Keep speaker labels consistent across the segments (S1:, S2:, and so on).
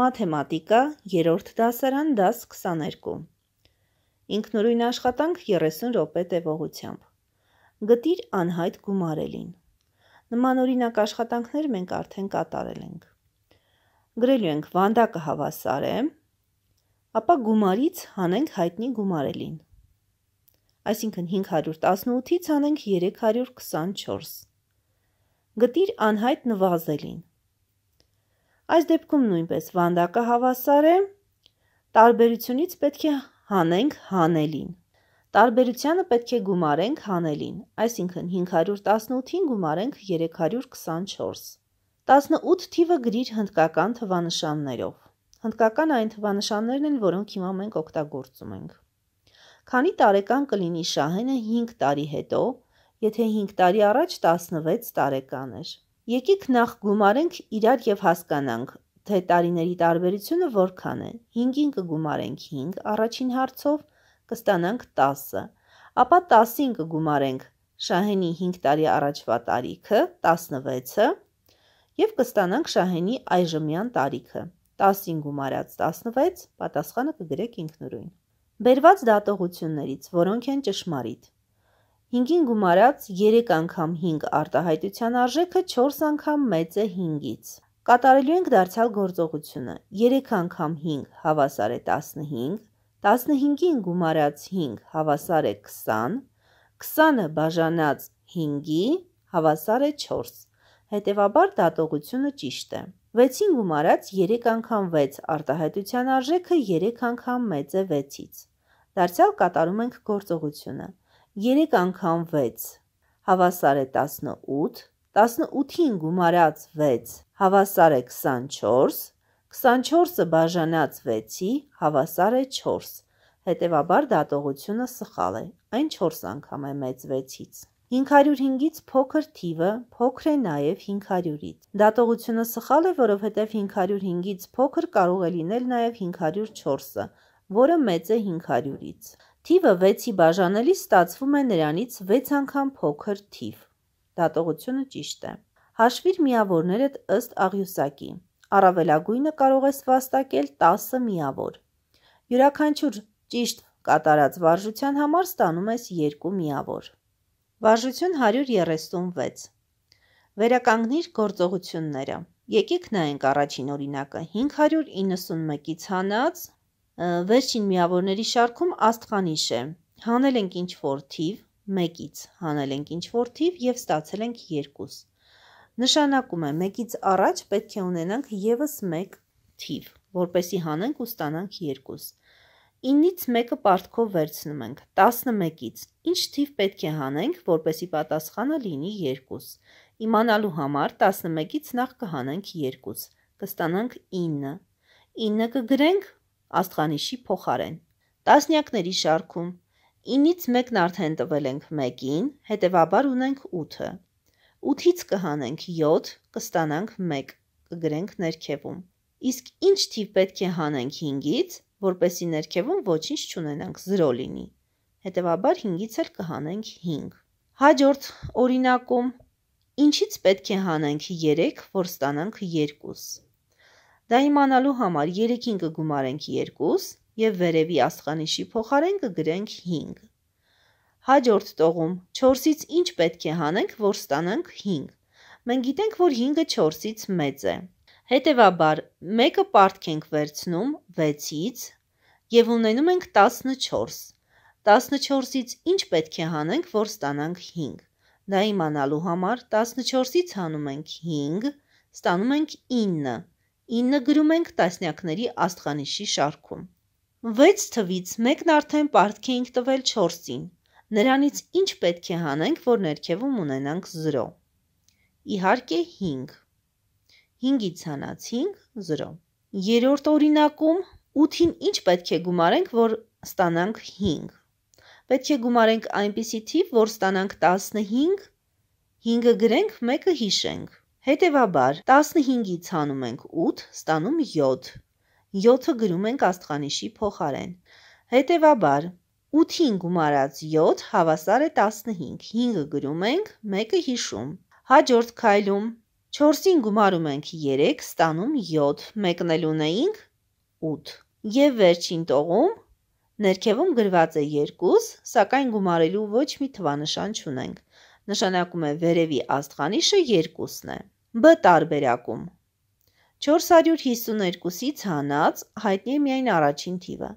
S1: Մաթեմատիկա, 3-րդ դասարան, դաս 22։ Ինքնուրույն աշխատանք 30 րոպե տևողությամբ։ Գտիր անհայտ գումարելին։ Նմանօրինակ աշխատանքներ մենք արդեն կատարել ենք։ Գրելու ենք վանդակը հավասար է, ապա գումարից հանենք հայտնի գումարելին։ Այսինքն 518-ից հանենք 324։ Գտիր անհայտ նվազելին Այս դեպքում նույնպես վանդակը հավասար է, տարբերությունից պետք է հանենք հանելին։ Տարբերությանը պետք է գումարենք հանելին, այսինքն 518-ին գումարենք 324։ 18 թիվը գրիր հնդկական թվանշաններով։ Հնդկական այն թվանշաններն են, որոնք հիմա մենք օգտագործում ենք։ Քանի տարեկան կլինի շահենը 5 տարի հետո, եթե 5 տարի առաջ 16 տարեկան էր։ Եկեք նախ գումարենք իրար եւ հասկանանք, թե տարիների տարբերությունը որքան է։ 5-ին կգումարենք 5 առաջին հարցով, կստանանք 10-ը։ Ապա 10-ին կգումարենք Շահենի 5 տարի առաջվա տարիքը, 16-ը, եւ կստանանք Շահենի այժմյան տարիքը։ 10-ին գումարած 16, պատասխանը կգրեք ինքնուրույն։ Բերված դատողություններից, որոնք են ճշմարիտ։ 5-ին գումարած 3 անգամ 5 արտահայտության արժեքը 4 անգամ մեծ է 5-ից։ Կատարելու ենք դարձյալ գործողությունը։ 3 անգամ 5 հավասար է 15, 15-ին գումարած 5 հավասար է 20, 20-ը բաժանած 5-ի հավասար է 4։ Հետևաբար դատողությունը ճիշտ է։ 6-ին գումարած 3 անգամ 6 արտահայտության արժեքը 3 անգամ մեծ է 6-ից։ Դարձյալ կատարում ենք գործողությունը։ 3 անգամ 6 հավասար է 18, 18-ին գումարած 6 հավասար է 24, 24-ը բաժանած 6-ի հավասար է 4, հետևաբար դատողությունը սխալ է, այն 4 անգամ է մեծ 6-ից։ 505-ից փոքր թիվը փոքր է նաև 500-ից։ Դատողությունը սխալ է, որովհետև 505-ից փոքր կարող է լինել նաև 504-ը, որը մեծ է 500-ից։ Թիվը 6-ի բաժանելիս ստացվում է նրանից 6 անգամ փոքր թիվ։ Դատողությունը ճիշտ է։ Հաշվիր միավորներդ ըստ աղյուսակի։ Առավելագույնը կարող ես վաստակել 10 միավոր։ Յուրաքանչյուր ճիշտ կատարած վարժության համար ստանում ես 2 միավոր։ Վարժություն 136։ Վերականգնիր գործողությունները։ Եկեք նայենք առաջին օրինակը 591-ից հանած Վերջին միավորների շարքում աստղանիշ է։ Հանել ենք ինչ-որ թիվ, մեկից հանել ենք ինչ-որ թիվ և ստացել ենք երկուս։ Նշանակում է մեկից առաջ պետք է ունենանք եվս մեկ թիվ, որպեսի հանենք ու ստանանք երկուս։ Ինից մեկը պարտքով վերցնում ենք, 11-ից, ինչ թիվ պետք է հանենք, որպեսի պատասխանը լինի երկուս։ Իմանալու համար 11-ից նախ կհանենք երկուս, կստանանք ինը։ Ինը կգրենք աստղանիշի փոխարեն։ Տասնյակների շարքում 9-ից մեկն արդեն տվել ենք 1-ին, հետևաբար ունենք 8-ը։ 8-ից կհանենք 7, կստանանք 1, կգրենք ներքևում։ Իսկ ինչ թիվ պետք է հանենք 5-ից, որպեսի ներքևում ոչինչ չունենանք 0 լինի։ Հետևաբար 5-ից էլ կհանենք 5։ Հաջորդ օրինակում ինչից պետք է հանենք 3, որ ստանանք 2։ Դա իմանալու համար 3-ին կգումարենք 2 և վերևի աստղանիշի փոխարեն կգրենք 5։ Հաջորդ տողում 4-ից ինչ պետք է հանենք, որ ստանանք 5։ Մենք գիտենք, որ 5-ը 4-ից մեծ է։ Հետևաբար 1-ը պարտք ենք վերցնում 6-ից և ունենում ենք 14։ 14-ից ինչ պետք է հանենք, որ ստանանք 5։ Դա իմանալու համար 14-ից հանում ենք 5, ստանում ենք 9, 9 գրում ենք տասնյակների աստղանիշի շարքում։ 6 թվից մեկն արդեն պարտք էինք տվել 4-ին։ Նրանից ինչ պետք է հանենք, որ ներքևում ունենանք 0։ Իհարկե 5։ 5-ից հանած 5 0։ Երորդ օրինակում 8-ին ինչ պետք է գումարենք, որ ստանանք 5։ Պետք է գումարենք այնպիսի թիվ, որ ստանանք 15, 5-ը գրենք, 1-ը հիշենք։ Հետևաբար 15-ից հանում ենք 8, ստանում 7։ 7-ը գրում ենք աստղանիշի փոխարեն։ Հետևաբար 8-ին գումարած 7 հավասար է 15։ 5-ը գրում ենք, 1-ը հիշում։ Հաջորդ քայլում 4-ին գումարում ենք 3, ստանում 7, մեկն էլ ունեինք 8։ Եվ վերջին տողում ներքևում գրված է 2, սակայն գումարելու ոչ մի թվանշան չունենք նշանակում է վերևի աստղանիշը երկուսն է։ Բ տարբերակում 452-ից հանած հայտնի է միայն առաջին թիվը։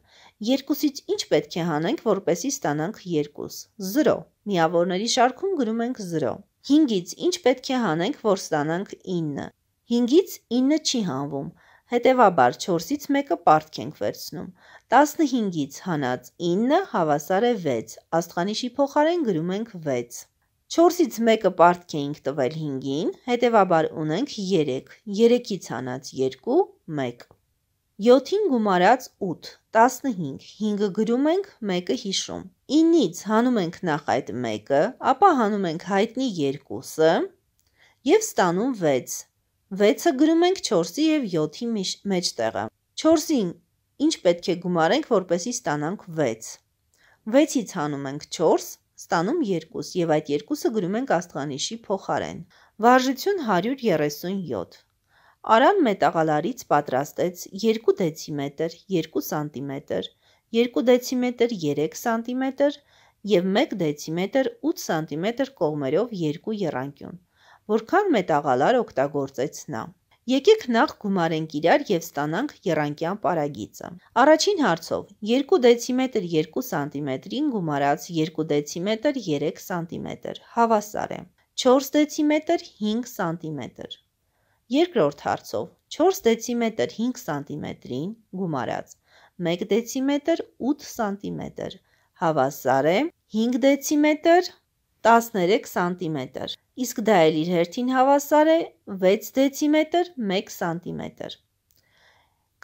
S1: Երկուսից ինչ պետք է հանենք, որպեսի ստանանք երկուս։ 0։ Միավորների շարքում գրում ենք 0։ 5-ից ինչ պետք է հանենք, որ ստանանք 9։ 5-ից 9 չի հանվում, հետևաբար 4-ից մեկը պարտք ենք վերցնում։ 15-ից հանած 9 հավասար է 6, աստղանիշի փոխարեն գրում ենք 6։ 4-ից մեկը պարտք էինք տվել 5-ին, հետևաբար ունենք 3, 3-ից հանած 2, 1։ 7-ին գումարած 8, 15, 5-ը գրում ենք, 1-ը հիշում։ 9-ից հանում ենք նախ այդ 1-ը, ապա հանում ենք հայտնի 2-ը և ստանում 6։ 6-ը գրում ենք 4-ի և 7-ի մեջտեղը։ 4-ին ինչ պետք է գումարենք, որպեսի ստանանք 6։ 6-ից հանում ենք 4, ստանում 2 եւ այդ 2-ը գրում ենք աստղանիշի փոխարեն։ Վարժություն 137։ Արան մետաղալարից պատրաստեց 2 դեցիմետր, 2 սանտիմետր, 2 դեցիմետր 3 սանտիմետր և 1 դեցիմետր 8 սանտիմետր կողմերով 2 եռանկյուն, որքան մետաղալար օգտագործեց նա։ Եկեք նախ գումարենք իրար եւ ստանանք երանկյան պարագիծը։ Առաջին հարցով 2 դեցիմետր 2 սանտիմետրին գումարած 2 դեցիմետր 3 սանտիմետր հավասար է 4 դեցիմետր 5 սանտիմետր։ Երկրորդ հարցով 4 դեցիմետր 5 սանտիմետրին գումարած 1 դեցիմետր 8 սանտիմետր հավասար է 5 դեցիմետր 13 սանտիմետր, իսկ դա էլ իր հերթին հավասար է 6 դեցիմետր 1 սանտիմետր։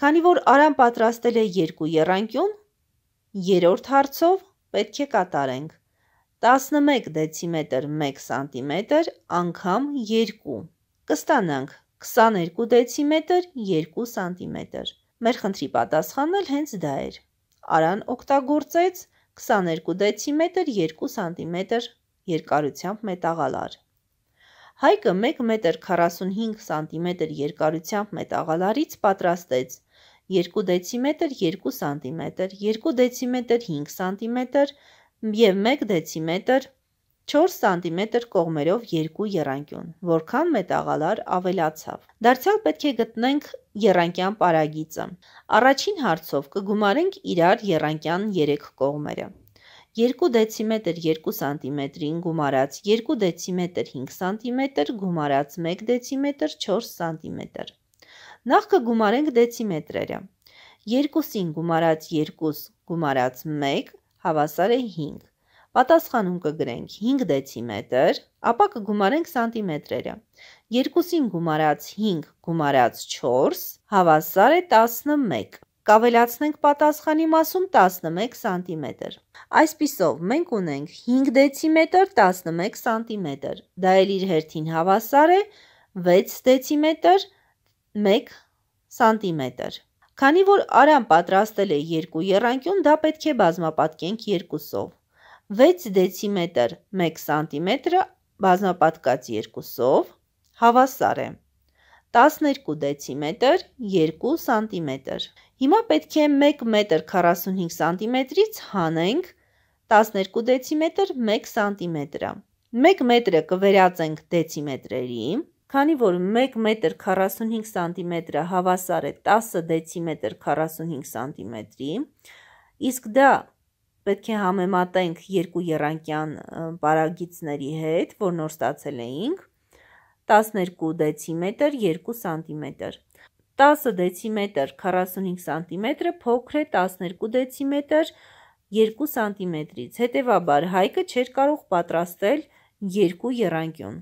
S1: Քանի որ Արան պատրաստել է երկու եռանկյուն, երրորդ հարցով պետք է կատարենք 11 դեցիմետր 1 սանտիմետր անգամ 2։ Կստանանք 22 դեցիմետր 2 սանտիմետր։ Մեր խնդրի պատասխանն էլ հենց դա էր։ Արան օգտագործեց 22 դեցիմետր 2 սանտիմետր երկարությամբ մետաղալար։ Հայկը 1 մետր 45 սանտիմետր երկարությամբ մետաղալարից պատրաստեց 2 դեցիմետր 2 սանտիմետր, 2 դեցիմետր 5 սանտիմետր և 1 դեցիմետր 4 սանտիմետր կողմերով երկու եռանկյուն, որքան մետաղալար ավելացավ։ Դարձյալ պետք է գտնենք եռանկյան պարագիծը։ Առաջին հարցով կգումարենք իրար եռանկյան երեք կողմերը։ 2 դեցիմետր 2 սանտիմետրին գումարած 2 դեցիմետր 5 սանտիմետր գումարած 1 դեցիմետր 4 սանտիմետր։ Նախքը գումարենք դեցիմետրերը։ 2-ին գումարած 2 գումարած 1 հավասար է 5։ Պատասխանում կգրենք 5 դեցիմետր, ապա կգումարենք սանտիմետրերը։ 2-ին գումարած 5 գումարած 4 հավասար է 11։ Կավելացնենք պատասխանի մասում 11 սանտիմետր։ Այսպիսով մենք ունենք 5 դեցիմետր 11 սանտիմետր։ Դա էլ իր հերթին հավասար է 6 դեցիմետր 1 սանտիմետր։ Քանի որ արան պատրաստել է 2 եռանկյուն, դա պետք է բազմապատկենք 2-ով։ 6 դեցիմետր 1 սանտիմետրը բազմապատկած 2-ով հավասար է 0,5 12 դեցիմետր, 2 սանտիմետր։ Հիմա պետք է 1 մետր 45 սանտիմետրից հանենք 12 դեցիմետր 1 սանտիմետրը։ 1 մետրը կվերածենք դեցիմետրերի, քանի որ 1 մետր 45 սանտիմետրը հավասար է 10 դեցիմետր 45 սանտիմետրի, իսկ դա պետք է համեմատենք երկու երանկյան պարագիցների հետ, որ նոր ստացել էինք, 12 դեցիմետր 2 սանտիմետր։ 10 դեցիմետր 45 սանտիմետրը փոքր է 12 դեցիմետր 2 սանտիմետրից։ Հետևաբար հայկը չէր կարող պատրաստել երկու եռանկյուն։